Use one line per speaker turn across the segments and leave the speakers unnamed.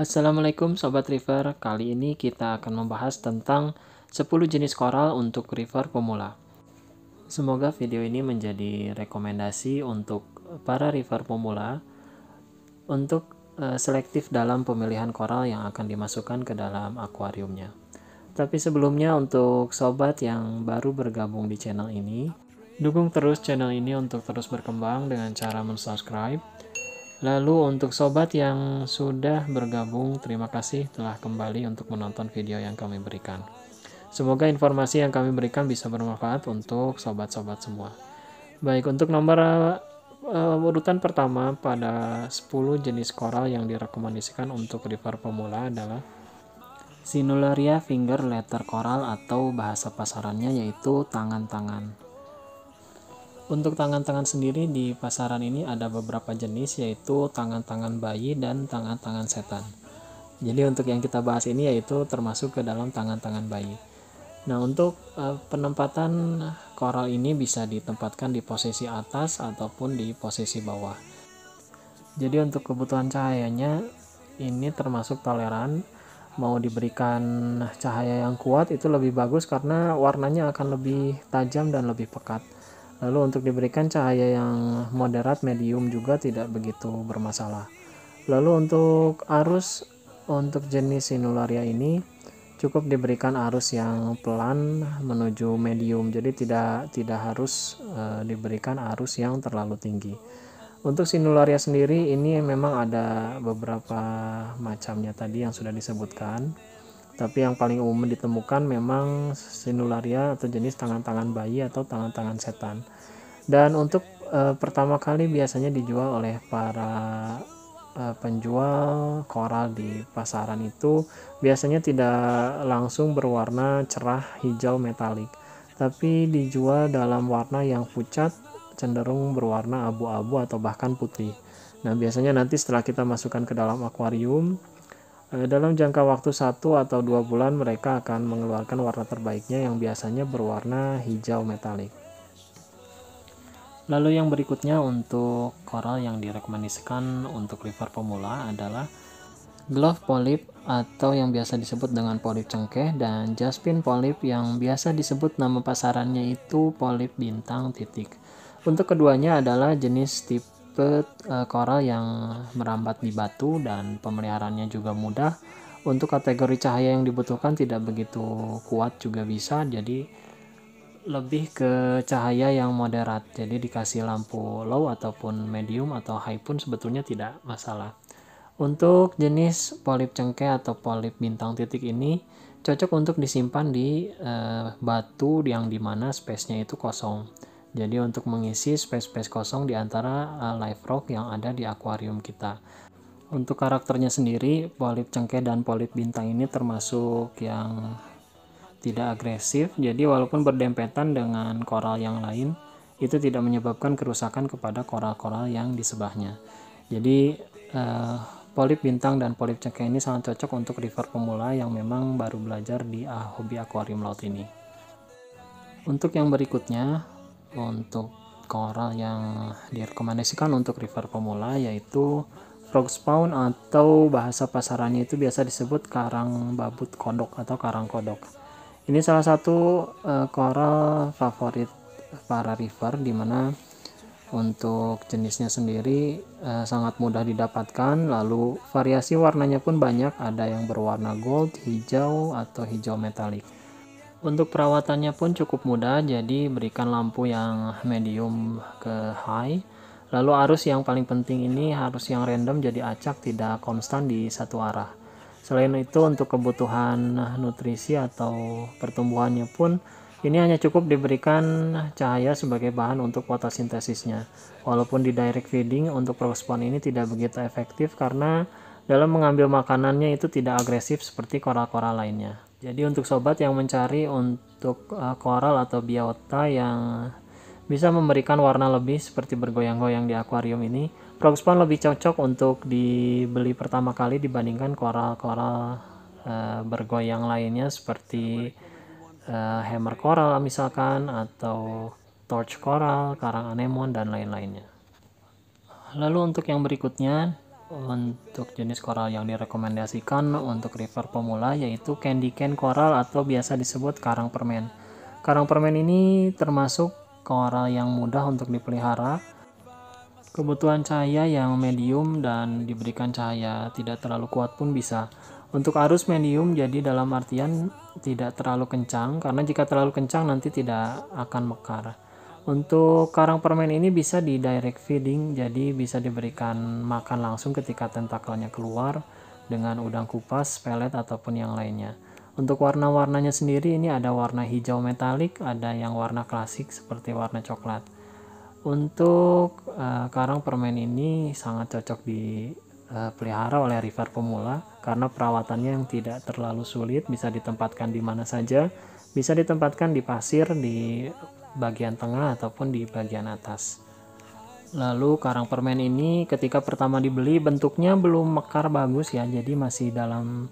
Assalamualaikum Sobat River, kali ini kita akan membahas tentang 10 jenis koral untuk river pemula. Semoga video ini menjadi rekomendasi untuk para river pemula untuk eh, selektif dalam pemilihan koral yang akan dimasukkan ke dalam akuariumnya. Tapi sebelumnya untuk sobat yang baru bergabung di channel ini, dukung terus channel ini untuk terus berkembang dengan cara mensubscribe, Lalu untuk sobat yang sudah bergabung, terima kasih telah kembali untuk menonton video yang kami berikan. Semoga informasi yang kami berikan bisa bermanfaat untuk sobat-sobat semua. Baik, untuk nomor uh, urutan pertama pada 10 jenis koral yang direkomendasikan untuk river pemula adalah Sinularia finger letter coral atau bahasa pasarannya yaitu tangan-tangan. Untuk tangan-tangan sendiri di pasaran ini ada beberapa jenis yaitu tangan-tangan bayi dan tangan-tangan setan. Jadi untuk yang kita bahas ini yaitu termasuk ke dalam tangan-tangan bayi. Nah untuk uh, penempatan koral ini bisa ditempatkan di posisi atas ataupun di posisi bawah. Jadi untuk kebutuhan cahayanya ini termasuk toleran mau diberikan cahaya yang kuat itu lebih bagus karena warnanya akan lebih tajam dan lebih pekat Lalu untuk diberikan cahaya yang moderat medium juga tidak begitu bermasalah. Lalu untuk arus untuk jenis sinularia ini cukup diberikan arus yang pelan menuju medium. Jadi tidak tidak harus e, diberikan arus yang terlalu tinggi. Untuk sinularia sendiri ini memang ada beberapa macamnya tadi yang sudah disebutkan tapi yang paling umum ditemukan memang sinularia atau jenis tangan-tangan bayi atau tangan-tangan setan dan untuk e, pertama kali biasanya dijual oleh para e, penjual koral di pasaran itu biasanya tidak langsung berwarna cerah hijau metalik tapi dijual dalam warna yang pucat cenderung berwarna abu-abu atau bahkan putih. Nah, biasanya nanti setelah kita masukkan ke dalam akuarium, Eh, dalam jangka waktu satu atau dua bulan mereka akan mengeluarkan warna terbaiknya yang biasanya berwarna hijau metalik. Lalu yang berikutnya untuk coral yang direkomendasikan untuk liver pemula adalah glove polyp atau yang biasa disebut dengan polyp cengkeh dan jaspin polyp yang biasa disebut nama pasarannya itu polyp bintang titik. Untuk keduanya adalah jenis tipe tipe uh, eh, koral yang merambat di batu dan pemeliharannya juga mudah. Untuk kategori cahaya yang dibutuhkan tidak begitu kuat juga bisa, jadi lebih ke cahaya yang moderat. Jadi dikasih lampu low ataupun medium atau high pun sebetulnya tidak masalah. Untuk jenis polip cengkeh atau polip bintang titik ini cocok untuk disimpan di uh, batu yang dimana space-nya itu kosong jadi untuk mengisi space-space kosong di antara uh, live rock yang ada di akuarium kita. Untuk karakternya sendiri, polip cengkeh dan polip bintang ini termasuk yang tidak agresif. Jadi walaupun berdempetan dengan koral yang lain, itu tidak menyebabkan kerusakan kepada koral-koral yang di sebelahnya Jadi uh, polip bintang dan polip cengkeh ini sangat cocok untuk river pemula yang memang baru belajar di uh, hobi akuarium laut ini. Untuk yang berikutnya, untuk koral yang direkomendasikan untuk river pemula yaitu frog spawn atau bahasa pasarannya itu biasa disebut karang babut kodok atau karang kodok. Ini salah satu uh, eh, koral favorit para river dimana untuk jenisnya sendiri uh, sangat mudah didapatkan lalu variasi warnanya pun banyak ada yang berwarna gold, hijau atau hijau metalik. Untuk perawatannya pun cukup mudah, jadi berikan lampu yang medium ke high. Lalu arus yang paling penting ini harus yang random jadi acak tidak konstan di satu arah. Selain itu untuk kebutuhan nutrisi atau pertumbuhannya pun ini hanya cukup diberikan cahaya sebagai bahan untuk fotosintesisnya. Walaupun di direct feeding untuk prospon ini tidak begitu efektif karena dalam mengambil makanannya itu tidak agresif seperti koral-koral lainnya. Jadi untuk sobat yang mencari untuk uh, koral atau biota yang bisa memberikan warna lebih seperti bergoyang-goyang di akuarium ini, Frogspawn lebih cocok untuk dibeli pertama kali dibandingkan koral-koral uh, bergoyang lainnya seperti uh, hammer coral misalkan atau torch coral, karang anemon dan lain-lainnya. Lalu untuk yang berikutnya untuk jenis koral yang direkomendasikan untuk river pemula yaitu candy cane coral atau biasa disebut karang permen. Karang permen ini termasuk koral yang mudah untuk dipelihara. Kebutuhan cahaya yang medium dan diberikan cahaya tidak terlalu kuat pun bisa. Untuk arus medium jadi dalam artian tidak terlalu kencang karena jika terlalu kencang nanti tidak akan mekar. Untuk karang permen ini bisa di direct feeding, jadi bisa diberikan makan langsung ketika tentakelnya keluar dengan udang kupas, pelet, ataupun yang lainnya. Untuk warna-warnanya sendiri ini ada warna hijau metalik, ada yang warna klasik seperti warna coklat. Untuk uh, karang permen ini sangat cocok dipelihara oleh river pemula karena perawatannya yang tidak terlalu sulit, bisa ditempatkan di mana saja, bisa ditempatkan di pasir, di bagian tengah ataupun di bagian atas. Lalu karang permen ini ketika pertama dibeli bentuknya belum mekar bagus ya, jadi masih dalam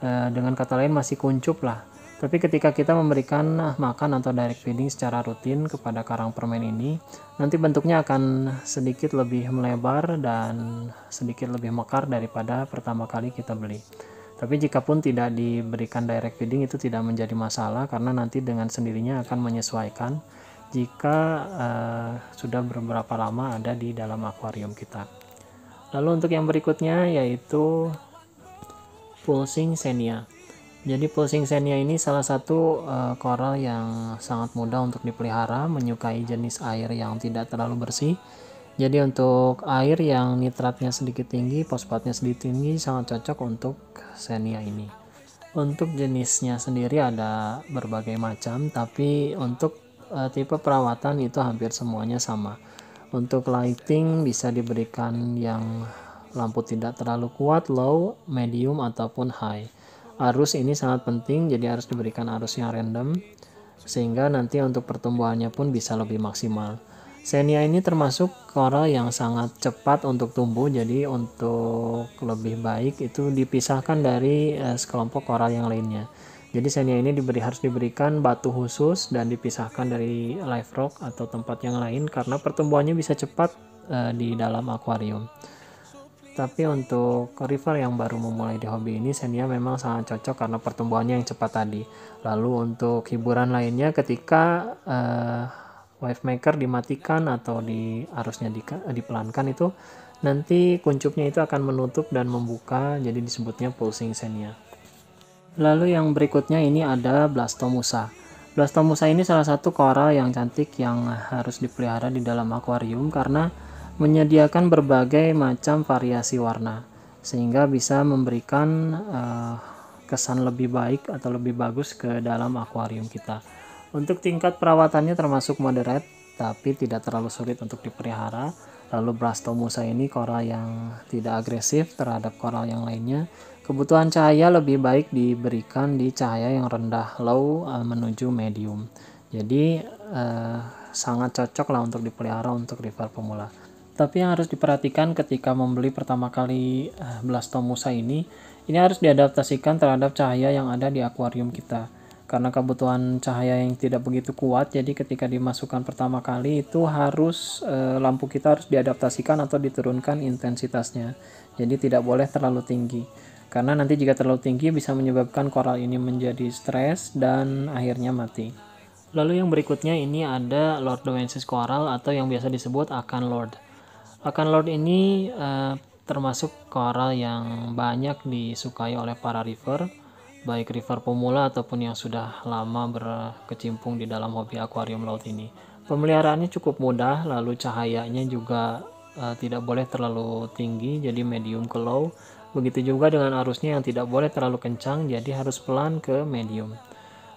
eh, dengan kata lain masih kuncup lah. Tapi ketika kita memberikan eh, makan atau direct feeding secara rutin kepada karang permen ini, nanti bentuknya akan sedikit lebih melebar dan sedikit lebih mekar daripada pertama kali kita beli. Tapi jika pun tidak diberikan direct feeding itu tidak menjadi masalah karena nanti dengan sendirinya akan menyesuaikan jika uh, sudah beberapa lama ada di dalam akuarium kita. Lalu untuk yang berikutnya yaitu pulsing senia. Jadi pulsing senia ini salah satu uh, eh, koral yang sangat mudah untuk dipelihara, menyukai jenis air yang tidak terlalu bersih jadi untuk air yang nitratnya sedikit tinggi, fosfatnya sedikit tinggi sangat cocok untuk senia ini. Untuk jenisnya sendiri ada berbagai macam, tapi untuk e, tipe perawatan itu hampir semuanya sama. Untuk lighting bisa diberikan yang lampu tidak terlalu kuat, low, medium ataupun high. Arus ini sangat penting, jadi harus diberikan arus yang random sehingga nanti untuk pertumbuhannya pun bisa lebih maksimal. Xenia ini termasuk coral yang sangat cepat untuk tumbuh, jadi untuk lebih baik itu dipisahkan dari eh, sekelompok coral yang lainnya. Jadi Xenia ini diberi harus diberikan batu khusus dan dipisahkan dari live rock atau tempat yang lain karena pertumbuhannya bisa cepat eh, di dalam akuarium tapi untuk River yang baru memulai di hobi ini Xenia memang sangat cocok karena pertumbuhannya yang cepat tadi. Lalu untuk hiburan lainnya ketika uh, wave maker dimatikan atau di arusnya di, dipelankan itu nanti kuncupnya itu akan menutup dan membuka jadi disebutnya pulsing senia. Lalu yang berikutnya ini ada Blastomusa. Blastomusa ini salah satu koral yang cantik yang harus dipelihara di dalam akuarium karena menyediakan berbagai macam variasi warna sehingga bisa memberikan uh, kesan lebih baik atau lebih bagus ke dalam akuarium kita. Untuk tingkat perawatannya termasuk moderat, tapi tidak terlalu sulit untuk dipelihara. Lalu Blastomusa ini koral yang tidak agresif terhadap koral yang lainnya. Kebutuhan cahaya lebih baik diberikan di cahaya yang rendah low eh, menuju medium. Jadi eh, sangat cocok lah untuk dipelihara untuk river pemula. Tapi yang harus diperhatikan ketika membeli pertama kali eh, Blastomusa ini, ini harus diadaptasikan terhadap cahaya yang ada di akuarium kita karena kebutuhan cahaya yang tidak begitu kuat jadi ketika dimasukkan pertama kali itu harus e, lampu kita harus diadaptasikan atau diturunkan intensitasnya jadi tidak boleh terlalu tinggi karena nanti jika terlalu tinggi bisa menyebabkan koral ini menjadi stres dan akhirnya mati lalu yang berikutnya ini ada Lord Dowensis Coral atau yang biasa disebut akan Lord akan Lord ini e, termasuk koral yang banyak disukai oleh para river baik river pemula ataupun yang sudah lama berkecimpung di dalam hobi akuarium laut ini. Pemeliharaannya cukup mudah, lalu cahayanya juga uh, tidak boleh terlalu tinggi, jadi medium ke low. Begitu juga dengan arusnya yang tidak boleh terlalu kencang, jadi harus pelan ke medium.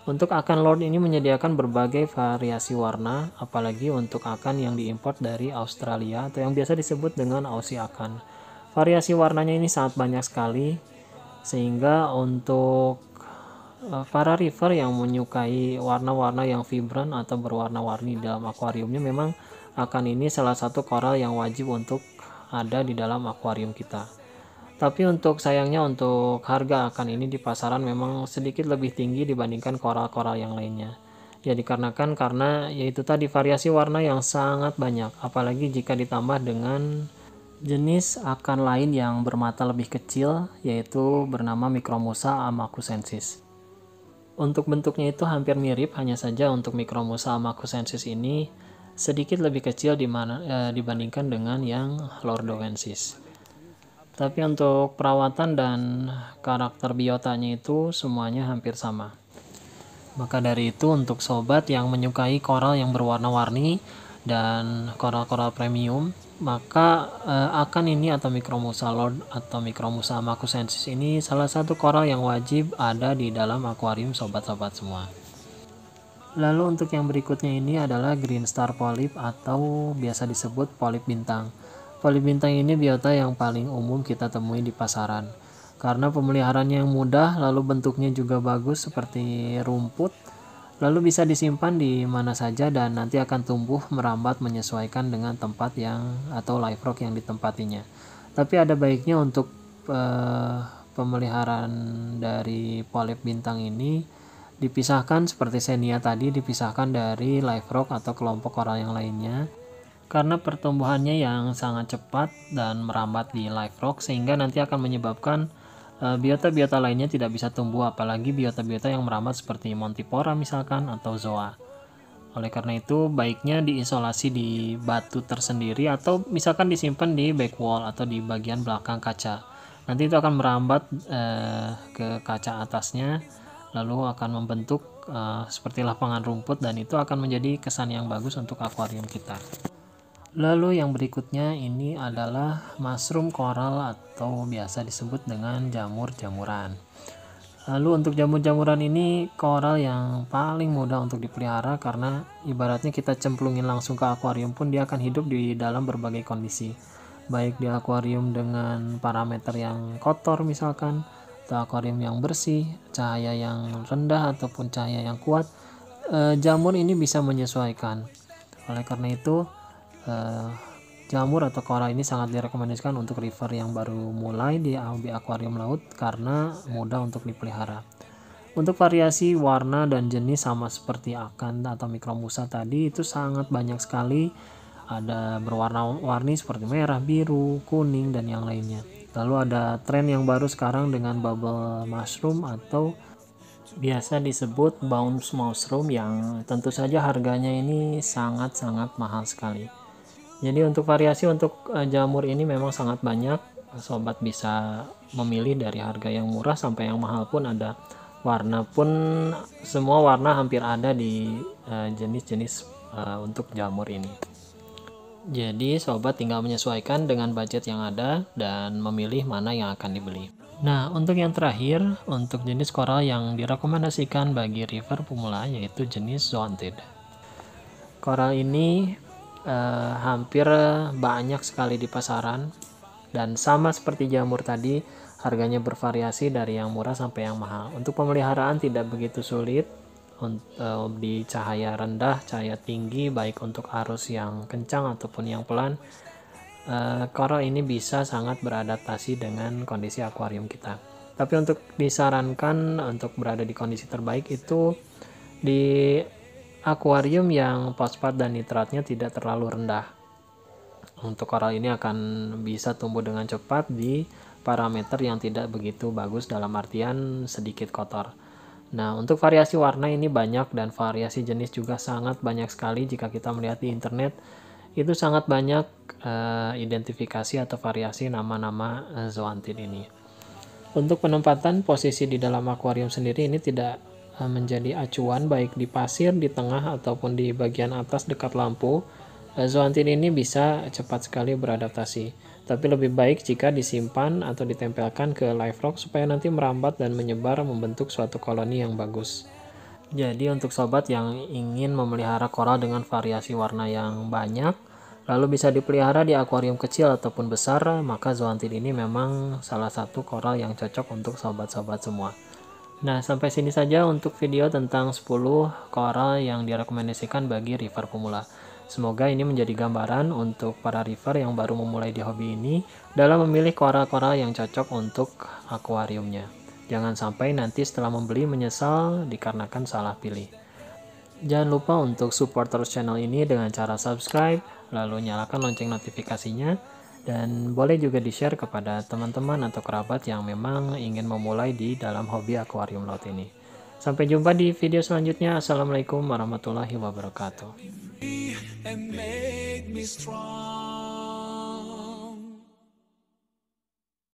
Untuk akan Lord ini menyediakan berbagai variasi warna, apalagi untuk akan yang diimpor dari Australia atau yang biasa disebut dengan Aussie akan. Variasi warnanya ini sangat banyak sekali, sehingga untuk para eh, river yang menyukai warna-warna yang vibrant atau berwarna-warni dalam akuariumnya memang akan ini salah satu koral yang wajib untuk ada di dalam akuarium kita. Tapi untuk sayangnya untuk harga akan ini di pasaran memang sedikit lebih tinggi dibandingkan koral-koral yang lainnya. Ya dikarenakan karena yaitu tadi variasi warna yang sangat banyak, apalagi jika ditambah dengan Jenis akan lain yang bermata lebih kecil yaitu bernama Micromusa amacusensis. Untuk bentuknya itu hampir mirip, hanya saja untuk Micromusa amacusensis ini sedikit lebih kecil dimana, e, eh, dibandingkan dengan yang Lordovensis. Tapi untuk perawatan dan karakter biotanya itu semuanya hampir sama. Maka dari itu untuk sobat yang menyukai koral yang berwarna-warni dan koral-koral premium, maka uh, akan ini atau Lord atau mikromusa amakusensis ini salah satu koral yang wajib ada di dalam akuarium sobat-sobat semua. Lalu untuk yang berikutnya ini adalah green star polyp atau biasa disebut polyp bintang. Polyp bintang ini biota yang paling umum kita temui di pasaran. Karena pemeliharaannya yang mudah lalu bentuknya juga bagus seperti rumput, lalu bisa disimpan di mana saja dan nanti akan tumbuh merambat menyesuaikan dengan tempat yang atau live rock yang ditempatinya. Tapi ada baiknya untuk uh, pemeliharaan dari polip bintang ini dipisahkan seperti senia tadi dipisahkan dari live rock atau kelompok koral yang lainnya karena pertumbuhannya yang sangat cepat dan merambat di live rock sehingga nanti akan menyebabkan Eh, biota-biota lainnya tidak bisa tumbuh apalagi biota-biota yang merambat seperti montipora misalkan atau Zoa. Oleh karena itu, baiknya diisolasi di batu tersendiri atau misalkan disimpan di back wall atau di bagian belakang kaca. Nanti itu akan merambat eh, ke kaca atasnya, lalu akan membentuk eh, seperti lapangan rumput dan itu akan menjadi kesan yang bagus untuk akuarium kita. Lalu yang berikutnya ini adalah mushroom coral atau biasa disebut dengan jamur-jamuran. Lalu untuk jamur-jamuran ini coral yang paling mudah untuk dipelihara karena ibaratnya kita cemplungin langsung ke akuarium pun dia akan hidup di dalam berbagai kondisi. Baik di akuarium dengan parameter yang kotor misalkan, atau akuarium yang bersih, cahaya yang rendah ataupun cahaya yang kuat, eh, jamur ini bisa menyesuaikan. Oleh karena itu, Eh, jamur atau koral ini sangat direkomendasikan untuk river yang baru mulai di hobi ah, akuarium laut karena mudah untuk dipelihara. Untuk variasi warna dan jenis sama seperti akan atau mikromusa tadi itu sangat banyak sekali. Ada berwarna-warni seperti merah, biru, kuning, dan yang lainnya. Lalu ada tren yang baru sekarang dengan bubble mushroom atau biasa disebut bounce mushroom yang tentu saja harganya ini sangat-sangat mahal sekali jadi untuk variasi untuk eh, jamur ini memang sangat banyak. Sobat bisa memilih dari harga yang murah sampai yang mahal pun ada. Warna pun semua warna hampir ada di eh, jenis-jenis eh, untuk jamur ini. Jadi sobat tinggal menyesuaikan dengan budget yang ada dan memilih mana yang akan dibeli. Nah, untuk yang terakhir, untuk jenis koral yang direkomendasikan bagi river pemula yaitu jenis zoanthid. Koral ini eh, hampir banyak sekali di pasaran dan sama seperti jamur tadi harganya bervariasi dari yang murah sampai yang mahal. Untuk pemeliharaan tidak begitu sulit untuk eh, di cahaya rendah, cahaya tinggi, baik untuk arus yang kencang ataupun yang pelan. E, ini bisa sangat beradaptasi dengan kondisi akuarium kita. Tapi untuk disarankan untuk berada di kondisi terbaik itu di akuarium yang fosfat dan nitratnya tidak terlalu rendah. Untuk koral ini akan bisa tumbuh dengan cepat di parameter yang tidak begitu bagus dalam artian sedikit kotor. Nah, untuk variasi warna ini banyak dan variasi jenis juga sangat banyak sekali jika kita melihat di internet. Itu sangat banyak uh, identifikasi atau variasi nama-nama eh, zoantin ini. Untuk penempatan posisi di dalam akuarium sendiri ini tidak Nah, menjadi acuan baik di pasir, di tengah, ataupun di bagian atas dekat lampu, eh, zoantin ini bisa cepat sekali beradaptasi. Tapi lebih baik jika disimpan atau ditempelkan ke live rock supaya nanti merambat dan menyebar membentuk suatu koloni yang bagus. Jadi untuk sobat yang ingin memelihara koral dengan variasi warna yang banyak, lalu bisa dipelihara di akuarium kecil ataupun besar, maka zoantin ini memang salah satu koral yang cocok untuk sobat-sobat semua. Nah, sampai sini saja untuk video tentang 10 koral yang direkomendasikan bagi river pemula. Semoga ini menjadi gambaran untuk para river yang baru memulai di hobi ini dalam memilih koral-koral yang cocok untuk akuariumnya. Jangan sampai nanti setelah membeli menyesal dikarenakan salah pilih. Jangan lupa untuk support terus channel ini dengan cara subscribe, lalu nyalakan lonceng notifikasinya, dan boleh juga di-share kepada teman-teman atau kerabat yang memang ingin memulai di dalam hobi akuarium laut ini. Sampai jumpa di video selanjutnya. Assalamualaikum warahmatullahi wabarakatuh.